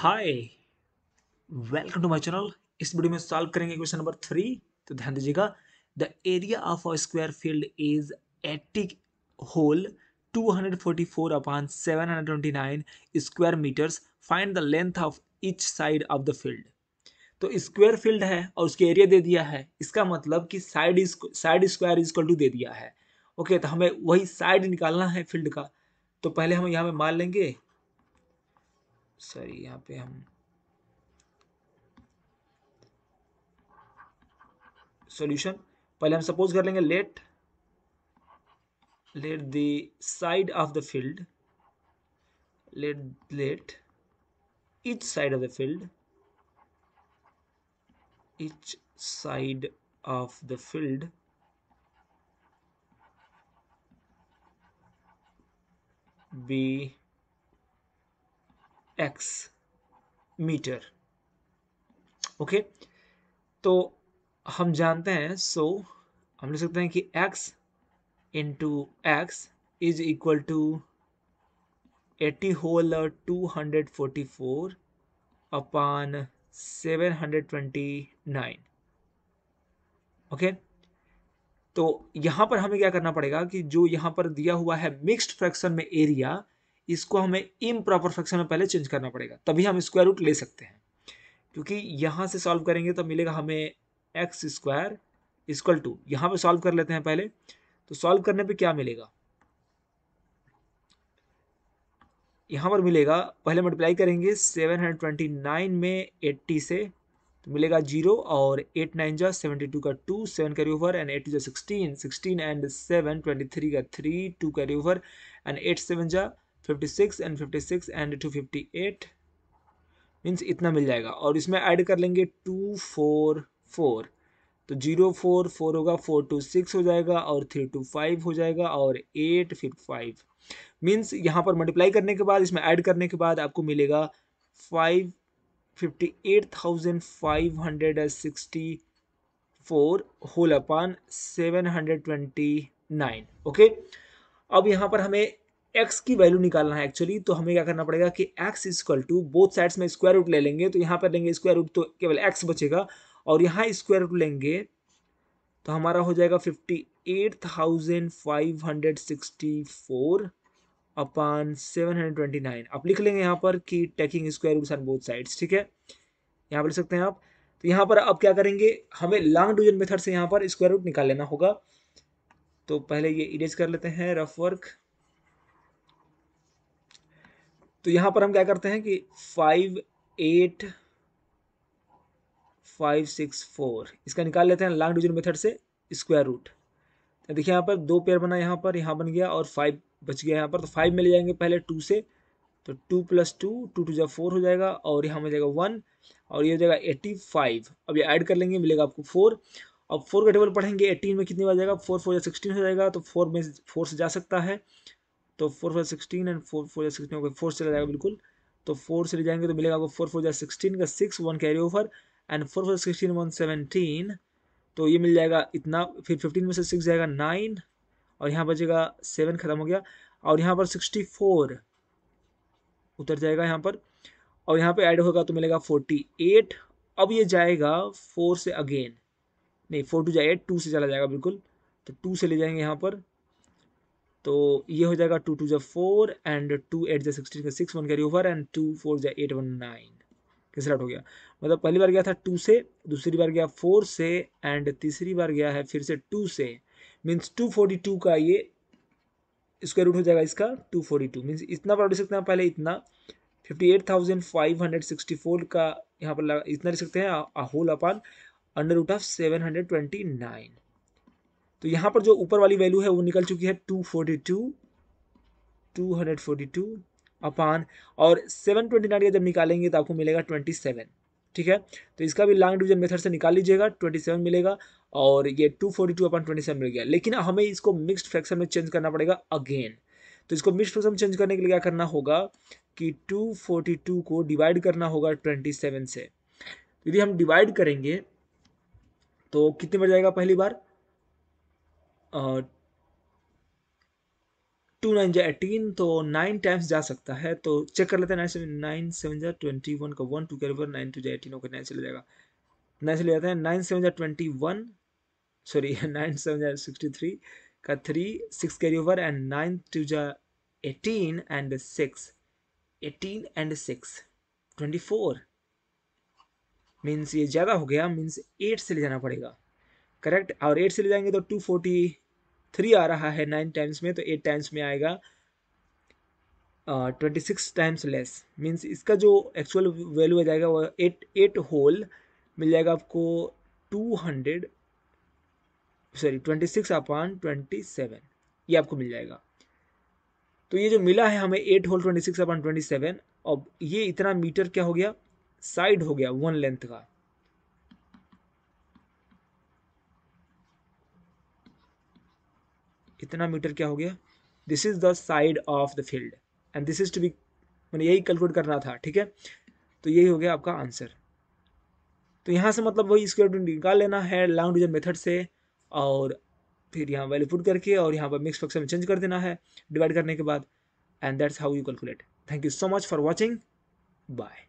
hi welcome to my channel इस video में solve करेंगे क्वेश्चन नंबर थ्री तो ध्यान दीजिएगा the area of a square field is eighty whole 244 upon 729 square metres find the length of each side of the field तो square field है और उसके एरिया दे दिया है इसका मतलब कि साइड साइड स्क्वायर इज टू दे दिया है ओके okay, तो हमें वही साइड निकालना है फील्ड का तो पहले हम यहाँ पे मान लेंगे सॉरी यहाँ पे हम सॉल्यूशन पहले हम सपोज कर लेंगे let let the side of the field let let each side of the field each side of the field be X metre okay तो हम जानते हैं सो so, हम लिख सकते हैं कि x into X is equal to eighty whole two hundred forty four upon seven hundred twenty nine okay तो यहां पर हमें क्या करना पड़ेगा कि जो यहां पर दिया हुआ है मिक्स्ड फ्रैक्शन में एरिया इसको हमें इम प्रॉपर फ्रैक्शन में पहले चेंज करना पड़ेगा तभी हम स्क्वायर रूट ले सकते हैं क्योंकि यहाँ से सॉल्व करेंगे तो मिलेगा हमें एक्स स्क्वायर इजक्वल टू यहाँ पर सॉल्व कर लेते हैं पहले तो सॉल्व करने पे क्या मिलेगा यहाँ पर मिलेगा पहले मल्टीप्लाई करेंगे सेवन हंड्रेड ट्वेंटी नाइन में एट्टी से तो मिलेगा जीरो और एट नाइन जा सेवेंटी टू का two seven carry over and eight जा sixteen sixteen and seven twenty three का three two carry over and eight seven जा fifty six and fifty six and two fifty eight means इतना मिल जाएगा और इसमें add कर लेंगे टू फोर फोर तो जीरो फोर फोर होगा फोर टू सिक्स हो जाएगा और थ्री टू फाइव हो जाएगा और एट फिर फाइव मीन्स यहाँ पर मल्टीप्लाई करने के बाद इसमें ऐड करने के बाद आपको मिलेगा five fifty eight thousand five hundred and sixty four whole upon seven hundred twenty nine okay अब यहाँ पर हमें एक्स की वैल्यू निकालना है एक्चुअली तो हमें क्या करना पड़ेगा कि X is equal to both sides में स्क्वायर रूट ले लेंगे तो यहाँ पर लेंगे स्क्वायर रूट तो केवल एक्स बचेगा और यहाँ स्क्वायर रूट लेंगे तो हमारा हो जाएगा fifty eight thousand five hundred sixty four upon seven hundred twenty nine आप लिख लेंगे यहाँ पर कि taking square root on both sides ठीक है यहाँ पर लिख सकते हैं आप तो यहाँ पर अब क्या करेंगे हमें लॉन्ग डिविजन मेथड से यहाँ पर स्क्वायर रूट निकाल लेना होगा तो पहले ये इरेज कर लेते हैं रफ वर्क तो यहाँ पर हम क्या करते हैं कि five eight five six four इसका निकाल लेते हैं लॉन्ग डिविजन मेथड से स्क्वायर रूट तो देखिए यहाँ पर दो पेयर बना यहाँ पर यहाँ बन गया और फाइव बच गया यहाँ पर तो फाइव में ले जाएंगे पहले टू से तो two plus two two two जब फोर हो जाएगा और यहाँ में जाएगा वन और ये हो जाएगा एट्टी फाइव अब ये ऐड कर लेंगे मिलेगा आपको फोर अब फोर का टेबल पढ़ेंगे एटीन में कितनी बार जाएगा फोर फोर या सिक्सटीन हो जाएगा तो फोर में फोर से जा सकता है तो four four sixteen and four four या सिक्सटीन होगा फोर चला जाएगा बिल्कुल तो फोर से ले जाएंगे तो मिलेगा आपको फोर फोर या सिक्सटीन का six one carry over and four four sixteen one seventeen तो ये मिल जाएगा इतना फिर फिफ्टीन में से सिक्स जाएगा नाइन और यहाँ बचेगा सेवन ख़त्म हो गया और यहाँ पर सिक्सटी फोर उतर जाएगा यहाँ पर और यहाँ पर ऐड होगा तो मिलेगा फोर्टी एट अब ये जाएगा फोर से अगेन नहीं फोर टू एट टू से चला जाएगा बिल्कुल तो टू से ले जाएंगे यहाँ पर तो ये हो जाएगा टू टू जो फोर एंड टू एट जो सिक्सटीन का six one carry over and two four जो एट वन नाइन कैसे आउट हो गया मतलब पहली बार गया था टू से दूसरी बार गया फोर से एंड तीसरी बार गया है फिर से टू से मीन्स टू फोर्टी टू का ये स्क्वायर रूट हो जाएगा इसका टू फोर्टी टू मीन्स इतना पर उठ सकते हैं पहले इतना fifty eight thousand five hundred sixty four का यहाँ पर लगा इतना लिख सकते हैं whole upon under root of seven hundred twenty nine तो यहाँ पर जो ऊपर वाली वैल्यू है वो निकल चुकी है two forty two two hundred forty two upon और सेवन ट्वेंटी नाइन का जब निकालेंगे तो आपको मिलेगा ट्वेंटी सेवन ठीक है तो इसका भी लॉन्ग डिविजन मेथड से निकाल लीजिएगा ट्वेंटी सेवन मिलेगा और ये two forty two upon twenty seven मिल गया लेकिन हमें इसको मिक्सड फ्रैक्शन में चेंज करना पड़ेगा अगेन तो इसको मिक्स फ्रैक्शन चेंज करने के लिए क्या करना होगा कि टू को डिवाइड करना होगा सेवन से यदि हम डिवाइड करेंगे तो कितने बढ़ जाएगा पहली बार टू नाइन जा एटीन तो नाइन टाइम्स जा सकता है तो चेक कर लेते हैं नाइन सेवन नाइन सेवन जा ट्वेंटी वन का वन टू के रिवर नाइन टू जा एटीन होकर नाइन चले जाएगा नाइन चले जाते हैं नाइन सेवन जा twenty one sorry nine seven जा सिक्सटी थ्री का three six carry over and nine two जा eighteen and six eighteen and six twenty four means ये ज़्यादा हो गया मीन्स एट से ले जाना पड़ेगा करेक्ट और एट से ले जाएंगे तो टू फोर्टी थ्री आ रहा है नाइन टाइम्स में तो एट टाइम्स में आएगा twenty six times less means इसका जो एक्चुअल वैल्यू आ जाएगा वो एट एट होल मिल जाएगा आपको two hundred sorry twenty six upon twenty seven ये आपको मिल जाएगा तो ये जो मिला है हमें eight whole twenty six upon twenty seven और ये इतना मीटर क्या हो गया साइड हो गया वन लेंथ का कितना मीटर क्या हो गया this is the side of the field and this is to be मैंने यही कैलकुलेट करना था ठीक है तो यही हो गया आपका आंसर तो यहाँ से मतलब वही स्क्वायर रूट निकाल लेना है लॉन्ग डिजन मेथड से और फिर यहाँ वैल्यू पुट करके और यहाँ पर मिक्स फंक्शन में चेंज कर देना है डिवाइड करने के बाद and that's how you calculate thank you so much for watching bye